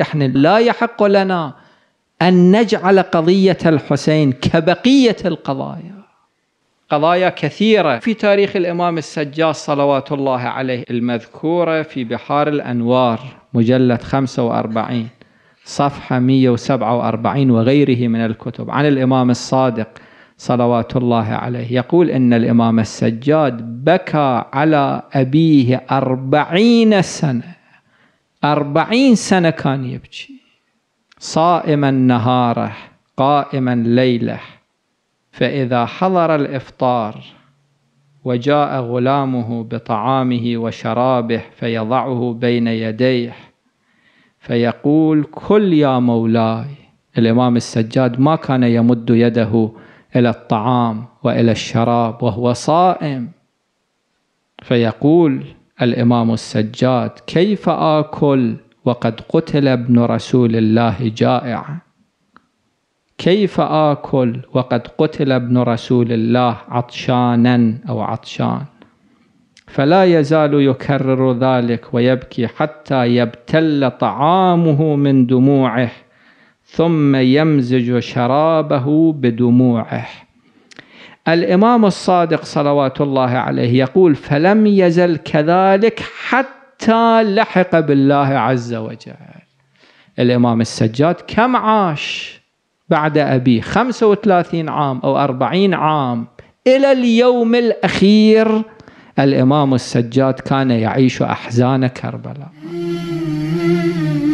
احنا لا يحق لنا ان نجعل قضيه الحسين كبقيه القضايا قضايا كثيره في تاريخ الامام السجاد صلوات الله عليه المذكوره في بحار الانوار مجلد 45 صفحه 147 وغيره من الكتب عن الامام الصادق صلوات الله عليه يقول إن الإمام السجاد بكى على أبيه أربعين سنة أربعين سنة كان يبكي صائما نهاره قائما ليله فإذا حضر الإفطار وجاء غلامه بطعامه وشرابه فيضعه بين يديه فيقول كل يا مولاي الإمام السجاد ما كان يمد يده إلى الطعام وإلى الشراب وهو صائم فيقول الإمام السجاد كيف آكل وقد قتل ابن رسول الله جائع كيف آكل وقد قتل ابن رسول الله عطشانا أو عطشان فلا يزال يكرر ذلك ويبكي حتى يبتل طعامه من دموعه ثم يمزج شرابه بدموعه الإمام الصادق صلوات الله عليه يقول فلم يزل كذلك حتى لحق بالله عز وجل الإمام السجاد كم عاش بعد أبيه 35 عام أو 40 عام إلى اليوم الأخير الإمام السجاد كان يعيش أحزان كربلاء